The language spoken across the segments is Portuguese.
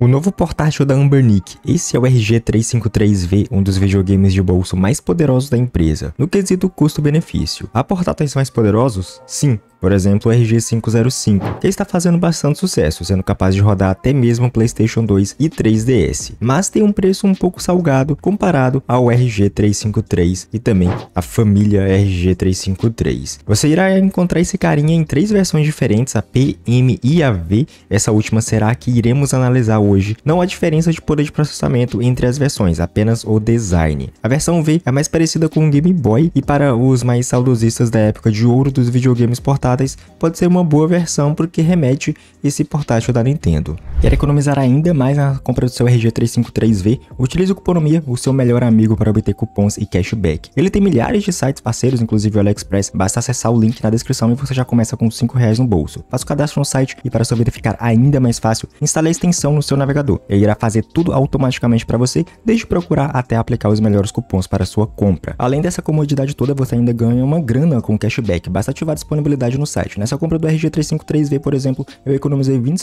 O novo portátil da Ambernic, esse é o RG353V, um dos videogames de bolso mais poderosos da empresa, no quesito custo-benefício. Há portáteis mais poderosos? Sim, por exemplo o RG505, que está fazendo bastante sucesso, sendo capaz de rodar até mesmo PlayStation 2 e 3DS, mas tem um preço um pouco salgado comparado ao RG353 e também a família RG353. Você irá encontrar esse carinha em três versões diferentes, a P, M e a V, essa última será a que iremos analisar hoje. Não há diferença de poder de processamento entre as versões, apenas o design. A versão V é mais parecida com o Game Boy e para os mais saudosistas da época de ouro dos videogames portáteis, portáteis pode ser uma boa versão para que remete esse portátil da Nintendo. Quer economizar ainda mais na compra do seu RG353V? Utilize o Cuponomia, o seu melhor amigo para obter cupons e cashback. Ele tem milhares de sites parceiros, inclusive o AliExpress, basta acessar o link na descrição e você já começa com 5 reais no bolso. Faça o cadastro no site e para sua vida ficar ainda mais fácil, instale a extensão no seu navegador. Ele irá fazer tudo automaticamente para você, desde procurar até aplicar os melhores cupons para sua compra. Além dessa comodidade toda, você ainda ganha uma grana com cashback, basta ativar a disponibilidade no site. Nessa né? compra do RG353V, por exemplo, eu economizei R$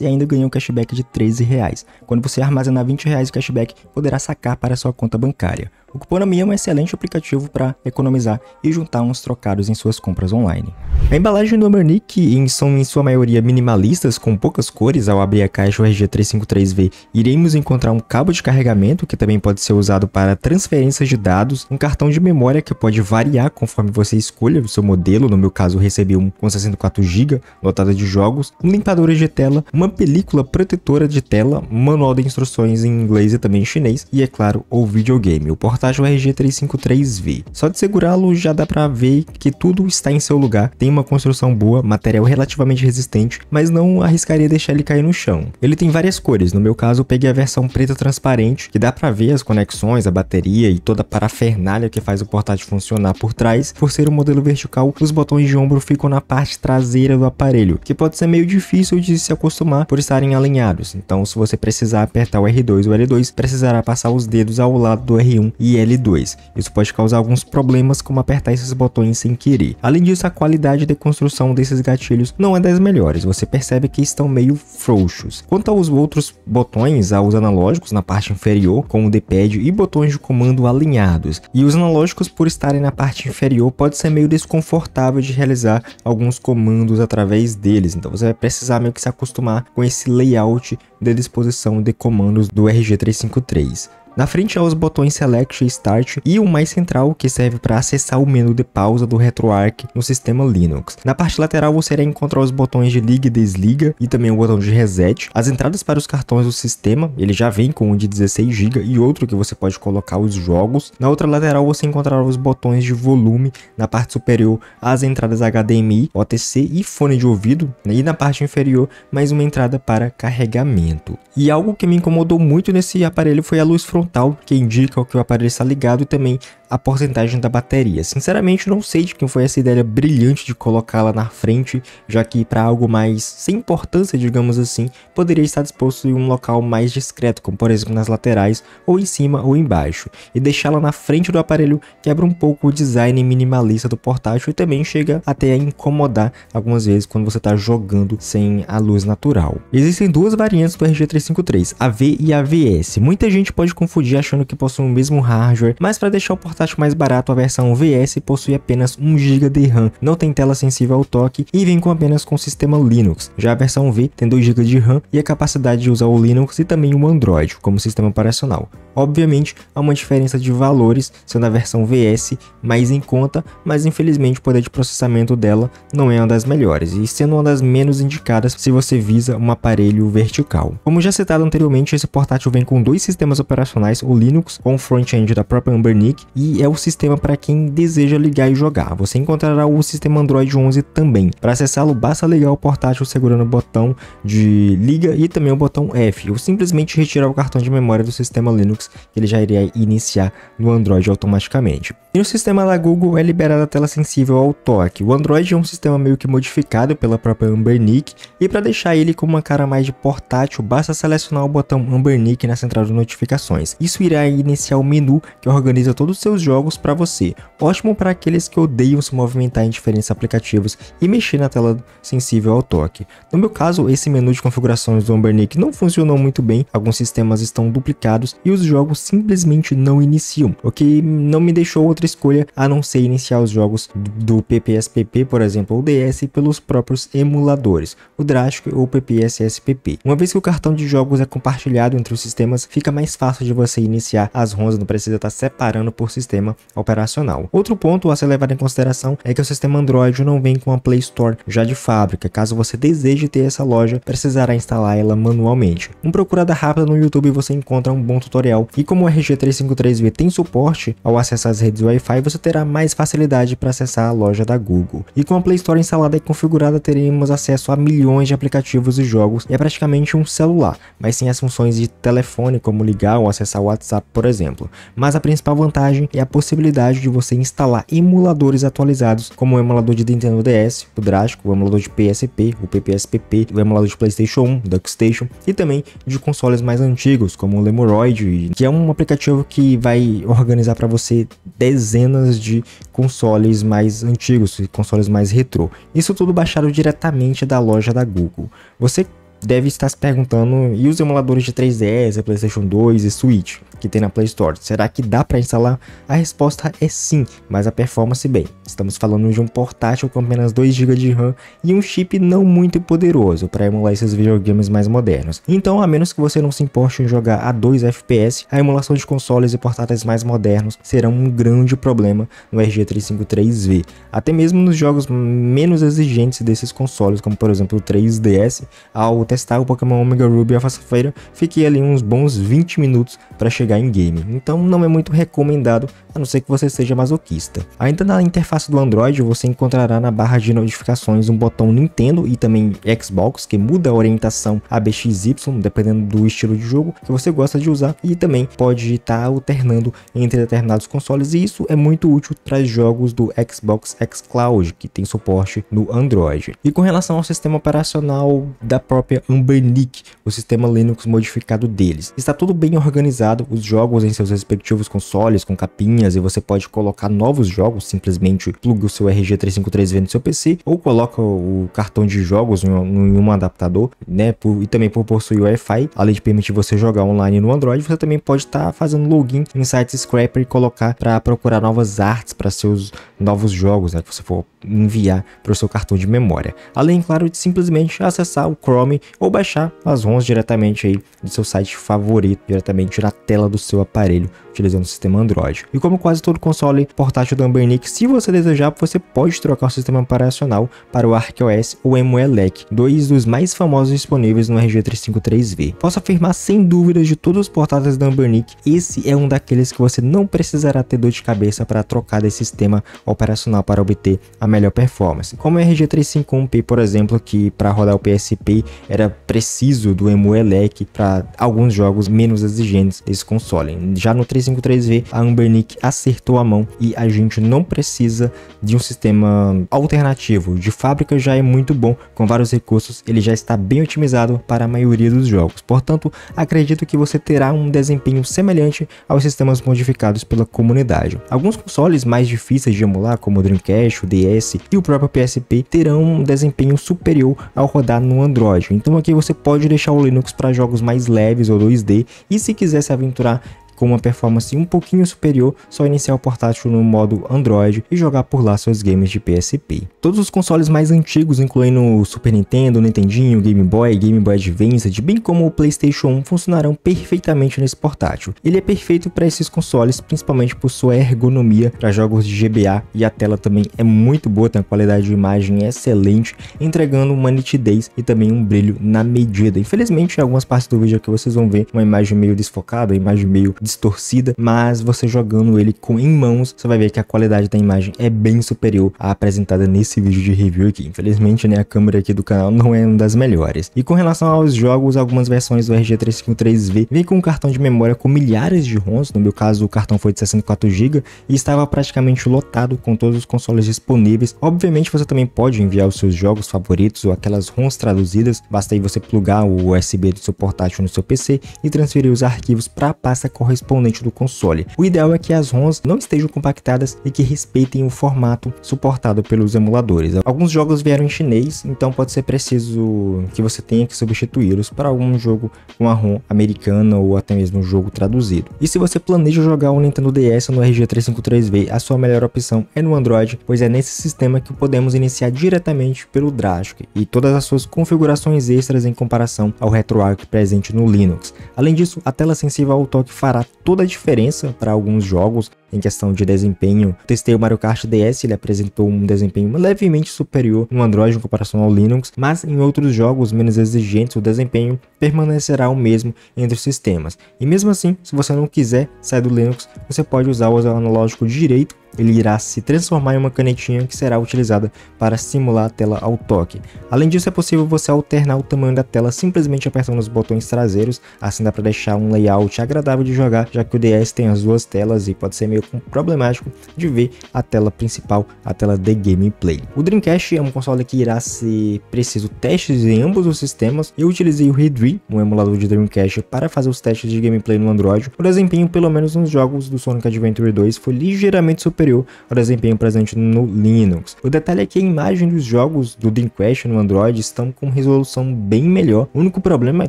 e ainda ganhei um cashback de R$ Quando você armazenar R$ 20,00 o cashback, poderá sacar para sua conta bancária. O Cuponami é um excelente aplicativo para economizar e juntar uns trocados em suas compras online. A embalagem do Mernick são em sua maioria minimalistas, com poucas cores. Ao abrir a caixa RG353V, iremos encontrar um cabo de carregamento, que também pode ser usado para transferências de dados, um cartão de memória que pode variar conforme você escolha o seu modelo, no meu caso recebi um com 64GB, lotada de jogos, um limpador de tela, uma película protetora de tela, manual de instruções em inglês e também em chinês, e é claro, o videogame. O portátil RG353V. Só de segurá-lo já dá pra ver que tudo está em seu lugar, tem uma construção boa, material relativamente resistente, mas não arriscaria deixar ele cair no chão. Ele tem várias cores, no meu caso eu peguei a versão preta transparente, que dá pra ver as conexões, a bateria e toda a parafernália que faz o portátil funcionar por trás. Por ser um modelo vertical, os botões de ombro ficam na parte traseira do aparelho, que pode ser meio difícil de se acostumar por estarem alinhados. Então se você precisar apertar o R2 ou L2, precisará passar os dedos ao lado do R1 e L2. Isso pode causar alguns problemas como apertar esses botões sem querer. Além disso, a qualidade de construção desses gatilhos não é das melhores, você percebe que estão meio frouxos. Quanto aos outros botões, há os analógicos na parte inferior, com o D-pad e botões de comando alinhados. E os analógicos, por estarem na parte inferior, pode ser meio desconfortável de realizar alguns comandos através deles, então você vai precisar meio que se acostumar com esse layout de disposição de comandos do RG353. Na frente há os botões Select e Start e o mais central que serve para acessar o menu de pausa do RetroArch no sistema Linux. Na parte lateral você irá encontrar os botões de liga e desliga e também o botão de reset. As entradas para os cartões do sistema, ele já vem com um de 16 GB e outro que você pode colocar os jogos. Na outra lateral você encontrará os botões de volume, na parte superior as entradas HDMI, OTC e fone de ouvido, né? e na parte inferior mais uma entrada para carregamento. E algo que me incomodou muito nesse aparelho foi a luz frontal mental, que indica que o aparelho está ligado e também a porcentagem da bateria. Sinceramente, não sei de quem foi essa ideia brilhante de colocá-la na frente, já que para algo mais sem importância, digamos assim, poderia estar disposto em um local mais discreto, como por exemplo nas laterais, ou em cima ou embaixo, e deixá-la na frente do aparelho quebra um pouco o design minimalista do portátil e também chega até a incomodar algumas vezes quando você está jogando sem a luz natural. Existem duas variantes do RG353, AV e AVS. Muita gente pode confundir achando que possuem o mesmo hardware, mas para deixar o portátil acho mais barato, a versão VS possui apenas 1 GB de RAM, não tem tela sensível ao toque e vem com apenas com sistema Linux. Já a versão V tem 2 GB de RAM e a capacidade de usar o Linux e também o Android como sistema operacional. Obviamente, há uma diferença de valores, sendo a versão VS mais em conta, mas infelizmente o poder de processamento dela não é uma das melhores, e sendo uma das menos indicadas se você visa um aparelho vertical. Como já citado anteriormente, esse portátil vem com dois sistemas operacionais, o Linux, com front-end da própria Ambernic, e é o sistema para quem deseja ligar e jogar. Você encontrará o sistema Android 11 também. Para acessá-lo, basta ligar o portátil segurando o botão de liga e também o botão F, ou simplesmente retirar o cartão de memória do sistema Linux que ele já iria iniciar no Android automaticamente. E no sistema da Google é liberada a tela sensível ao toque. O Android é um sistema meio que modificado pela própria Ambernic e para deixar ele com uma cara mais de portátil, basta selecionar o botão Ambernic na central de notificações. Isso irá iniciar o menu que organiza todos os seus jogos para você. Ótimo para aqueles que odeiam se movimentar em diferentes aplicativos e mexer na tela sensível ao toque. No meu caso, esse menu de configurações do Ambernic não funcionou muito bem, alguns sistemas estão duplicados e os jogos simplesmente não iniciam, o que não me deixou outra escolha a não ser iniciar os jogos do PPSPP, por exemplo, ou DS pelos próprios emuladores, o Drastic ou PPSSPP. Uma vez que o cartão de jogos é compartilhado entre os sistemas, fica mais fácil de você iniciar as ROMs, não precisa estar separando por sistema operacional. Outro ponto a ser levado em consideração é que o sistema Android não vem com a Play Store já de fábrica, caso você deseje ter essa loja, precisará instalar ela manualmente. Um procurada rápida no YouTube você encontra um bom tutorial e como o RG353V tem suporte ao acesso às redes Wi-Fi, você terá mais facilidade para acessar a loja da Google. E com a Play Store instalada e configurada, teremos acesso a milhões de aplicativos e jogos, e é praticamente um celular, mas sem as funções de telefone, como ligar ou acessar o WhatsApp, por exemplo. Mas a principal vantagem é a possibilidade de você instalar emuladores atualizados, como o emulador de Nintendo DS, o Drástico, o emulador de PSP, o PPSPP, o emulador de PlayStation 1, DuckStation, e também de consoles mais antigos, como o Lemuroid e que é um aplicativo que vai organizar para você dezenas de consoles mais antigos, consoles mais retrô. Isso tudo baixado diretamente da loja da Google. Você deve estar se perguntando, e os emuladores de 3DS, PlayStation 2 e Switch, que tem na Play Store, será que dá para instalar? A resposta é sim, mas a performance bem. Estamos falando de um portátil com apenas 2 GB de RAM e um chip não muito poderoso para emular esses videogames mais modernos. Então, a menos que você não se importe em jogar a 2 FPS, a emulação de consoles e portáteis mais modernos será um grande problema no RG353V, até mesmo nos jogos menos exigentes desses consoles, como por exemplo o 3DS, ao testar o Pokémon Omega Ruby Alpha Feira fiquei ali uns bons 20 minutos para chegar em game. Então não é muito recomendado a não ser que você seja masoquista. Ainda na interface do Android, você encontrará na barra de notificações um botão Nintendo e também Xbox, que muda a orientação ABXY, dependendo do estilo de jogo que você gosta de usar, e também pode estar alternando entre determinados consoles, e isso é muito útil para jogos do Xbox X Cloud, que tem suporte no Android. E com relação ao sistema operacional da própria Ambernic, o sistema Linux modificado deles, está tudo bem organizado, os jogos em seus respectivos consoles, com capinha, linhas e você pode colocar novos jogos, simplesmente pluga o seu RG353V no seu PC ou coloca o cartão de jogos em um adaptador, né? Por, e também por possuir Wi-Fi, além de permitir você jogar online no Android, você também pode estar tá fazendo login em sites Scraper e colocar para procurar novas artes para seus novos jogos, né? Que você for enviar para o seu cartão de memória. Além, claro, de simplesmente acessar o Chrome ou baixar as ROMs diretamente aí do seu site favorito, diretamente na tela do seu aparelho, utilizando o sistema Android. E como como quase todo console portátil da Ambernic, se você desejar, você pode trocar o sistema operacional para o ArcOS ou MULEC, dois dos mais famosos disponíveis no RG353V. Posso afirmar sem dúvidas de todos os portáteis da Ambernic, esse é um daqueles que você não precisará ter dor de cabeça para trocar desse sistema operacional para obter a melhor performance. Como o RG351P, por exemplo, que para rodar o PSP era preciso do EmuElec para alguns jogos menos exigentes desse console. Já no 353V, a Ambernic acertou a mão e a gente não precisa de um sistema alternativo. De fábrica já é muito bom, com vários recursos ele já está bem otimizado para a maioria dos jogos. Portanto, acredito que você terá um desempenho semelhante aos sistemas modificados pela comunidade. Alguns consoles mais difíceis de emular, como o Dreamcast, o DS e o próprio PSP, terão um desempenho superior ao rodar no Android. Então aqui você pode deixar o Linux para jogos mais leves ou 2D e se quiser se aventurar com uma performance um pouquinho superior, só iniciar o portátil no modo Android e jogar por lá seus games de PSP. Todos os consoles mais antigos, incluindo o Super Nintendo, Nintendinho, Game Boy, Game Boy Advance, bem como o PlayStation 1, funcionarão perfeitamente nesse portátil. Ele é perfeito para esses consoles, principalmente por sua ergonomia para jogos de GBA e a tela também é muito boa, tem uma qualidade de imagem excelente, entregando uma nitidez e também um brilho na medida. Infelizmente, em algumas partes do vídeo aqui vocês vão ver uma imagem meio desfocada, uma imagem meio distorcida, mas você jogando ele com em mãos, você vai ver que a qualidade da imagem é bem superior à apresentada nesse vídeo de review aqui. Infelizmente, né, a câmera aqui do canal não é uma das melhores. E com relação aos jogos, algumas versões do RG353V vem com um cartão de memória com milhares de ROMs, no meu caso o cartão foi de 64GB e estava praticamente lotado com todos os consoles disponíveis. Obviamente, você também pode enviar os seus jogos favoritos ou aquelas ROMs traduzidas, basta aí você plugar o USB do seu portátil no seu PC e transferir os arquivos para a pasta correspondente correspondente do console. O ideal é que as ROMs não estejam compactadas e que respeitem o formato suportado pelos emuladores. Alguns jogos vieram em chinês, então pode ser preciso que você tenha que substituí-los para algum jogo com a ROM americana ou até mesmo um jogo traduzido. E se você planeja jogar o Nintendo DS no RG353V, a sua melhor opção é no Android, pois é nesse sistema que podemos iniciar diretamente pelo Drastic e todas as suas configurações extras em comparação ao RetroArch presente no Linux. Além disso, a tela sensível ao toque fará notar toda a diferença para alguns jogos em questão de desempenho. Testei o Mario Kart DS, ele apresentou um desempenho levemente superior no Android em comparação ao Linux, mas em outros jogos menos exigentes o desempenho permanecerá o mesmo entre os sistemas. E mesmo assim, se você não quiser sair do Linux, você pode usar o analógico direito ele irá se transformar em uma canetinha que será utilizada para simular a tela ao toque. Além disso, é possível você alternar o tamanho da tela simplesmente apertando os botões traseiros, assim dá para deixar um layout agradável de jogar, já que o DS tem as duas telas e pode ser meio problemático de ver a tela principal, a tela de gameplay. O Dreamcast é um console que irá ser preciso testes em ambos os sistemas. Eu utilizei o Redream, um emulador de Dreamcast, para fazer os testes de gameplay no Android. O desempenho, pelo menos nos jogos do Sonic Adventure 2, foi ligeiramente superior superior ao desempenho presente no Linux. O detalhe é que a imagem dos jogos do Dreamcast no Android estão com resolução bem melhor. O único problema é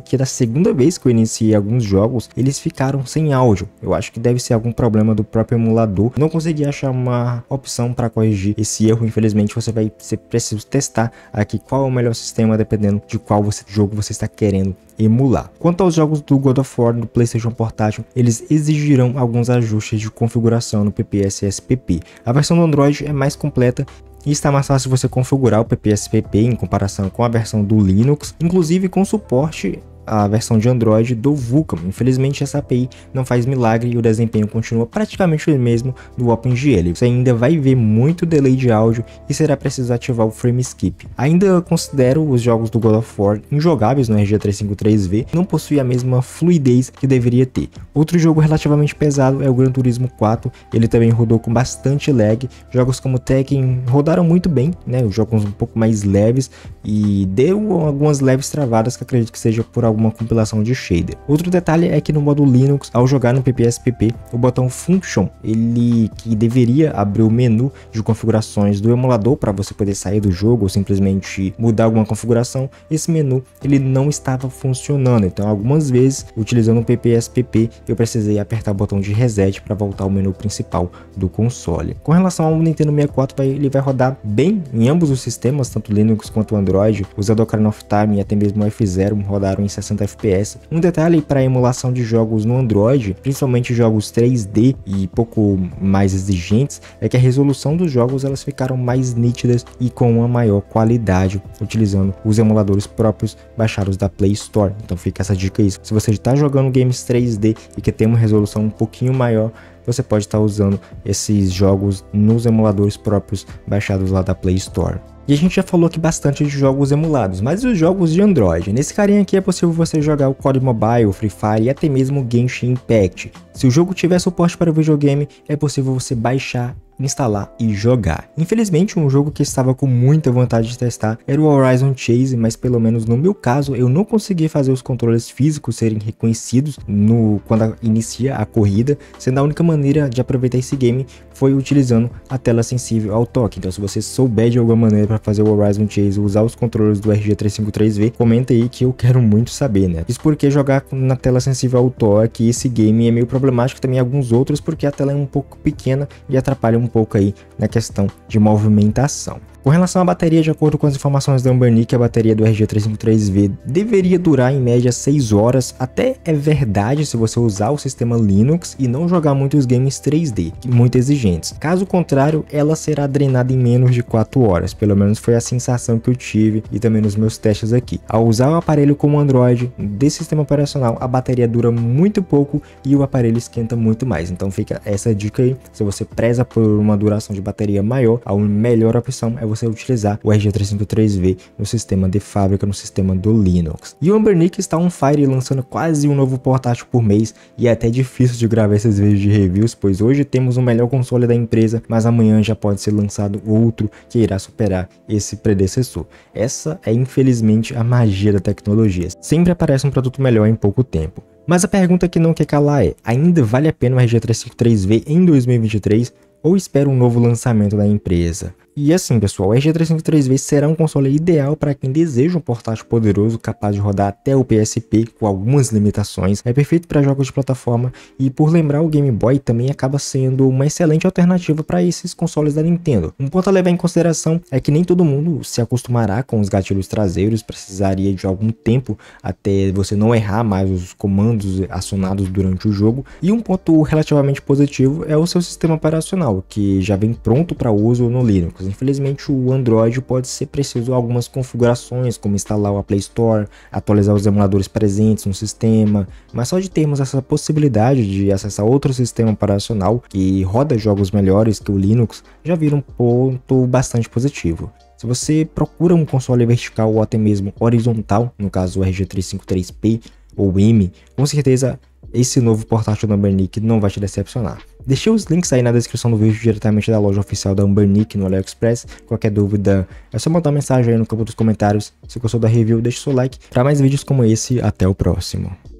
que da segunda vez que eu iniciei alguns jogos, eles ficaram sem áudio. Eu acho que deve ser algum problema do próprio emulador. Não consegui achar uma opção para corrigir esse erro. Infelizmente, você vai ser preciso testar aqui qual é o melhor sistema dependendo de qual você, jogo você está querendo emular. Quanto aos jogos do God of War no PlayStation Portátil, eles exigirão alguns ajustes de configuração no PPSSPP. A versão do Android é mais completa e está mais fácil você configurar o PPSPP em comparação com a versão do Linux, inclusive com suporte a versão de Android do Vulkan. Infelizmente essa API não faz milagre e o desempenho continua praticamente o mesmo do OpenGL. Você ainda vai ver muito delay de áudio e será preciso ativar o frame skip. Ainda considero os jogos do God of War injogáveis no RG353V, não possui a mesma fluidez que deveria ter. Outro jogo relativamente pesado é o Gran Turismo 4, ele também rodou com bastante lag. Jogos como Tekken rodaram muito bem, né? Jogos um pouco mais leves e deu algumas leves travadas que acredito que seja por alguma compilação de shader. Outro detalhe é que no modo Linux, ao jogar no ppspp, o botão function, ele que deveria abrir o menu de configurações do emulador para você poder sair do jogo ou simplesmente mudar alguma configuração, esse menu ele não estava funcionando. Então, algumas vezes, utilizando o ppspp, eu precisei apertar o botão de reset para voltar ao menu principal do console. Com relação ao Nintendo 64, ele vai rodar bem em ambos os sistemas, tanto Linux quanto Android. Usando Ocarina of Time e até mesmo o F0 rodaram em 60 FPS. Um detalhe para emulação de jogos no Android, principalmente jogos 3D e pouco mais exigentes, é que a resolução dos jogos elas ficaram mais nítidas e com uma maior qualidade, utilizando os emuladores próprios baixados da Play Store. Então fica essa dica aí. Se você está jogando games 3D e que tem uma resolução um pouquinho maior, você pode estar tá usando esses jogos nos emuladores próprios baixados lá da Play Store. E a gente já falou aqui bastante de jogos emulados, mas e os jogos de Android? Nesse carinha aqui é possível você jogar o COD Mobile, Free Fire e até mesmo Genshin Impact. Se o jogo tiver suporte para o videogame, é possível você baixar instalar e jogar. Infelizmente, um jogo que estava com muita vontade de testar era o Horizon Chase, mas pelo menos no meu caso, eu não consegui fazer os controles físicos serem reconhecidos no quando inicia a corrida, sendo a única maneira de aproveitar esse game foi utilizando a tela sensível ao toque. Então, se você souber de alguma maneira para fazer o Horizon Chase usar os controles do RG353V, comenta aí que eu quero muito saber, né? Isso porque jogar na tela sensível ao toque esse game é meio problemático também alguns outros porque a tela é um pouco pequena e atrapalha um pouco aí na questão de movimentação. Com relação à bateria, de acordo com as informações da Ambernic, a bateria do RG353V deveria durar em média 6 horas, até é verdade se você usar o sistema Linux e não jogar muitos games 3D, muito exigentes. Caso contrário, ela será drenada em menos de 4 horas, pelo menos foi a sensação que eu tive e também nos meus testes aqui. Ao usar o aparelho como Android desse sistema operacional, a bateria dura muito pouco e o aparelho esquenta muito mais, então fica essa dica aí, se você preza por uma duração de bateria maior, a melhor opção é você utilizar o RG353V no sistema de fábrica, no sistema do Linux. E o Ambernick está on fire lançando quase um novo portátil por mês e é até difícil de gravar esses vídeos de reviews, pois hoje temos o melhor console da empresa, mas amanhã já pode ser lançado outro que irá superar esse predecessor. Essa é infelizmente a magia da tecnologia. Sempre aparece um produto melhor em pouco tempo. Mas a pergunta que não quer calar é: ainda vale a pena o RG353V em 2023 ou espera um novo lançamento da empresa? E assim, pessoal, o RG353V será um console ideal para quem deseja um portátil poderoso capaz de rodar até o PSP com algumas limitações. É perfeito para jogos de plataforma e por lembrar o Game Boy também acaba sendo uma excelente alternativa para esses consoles da Nintendo. Um ponto a levar em consideração é que nem todo mundo se acostumará com os gatilhos traseiros, precisaria de algum tempo até você não errar mais os comandos acionados durante o jogo. E um ponto relativamente positivo é o seu sistema operacional, que já vem pronto para uso no Linux. Infelizmente, o Android pode ser preciso algumas configurações, como instalar o Play Store, atualizar os emuladores presentes no sistema, mas só de termos essa possibilidade de acessar outro sistema operacional que roda jogos melhores que o Linux já vira um ponto bastante positivo. Se você procura um console vertical ou até mesmo horizontal, no caso o RG353P ou IMI, com certeza esse novo portátil da Bernic não vai te decepcionar. Deixei os links aí na descrição do vídeo diretamente da loja oficial da Umbernic no AliExpress. Qualquer dúvida é só mandar uma mensagem aí no campo dos comentários. Se gostou da review, deixe seu like. Para mais vídeos como esse, até o próximo.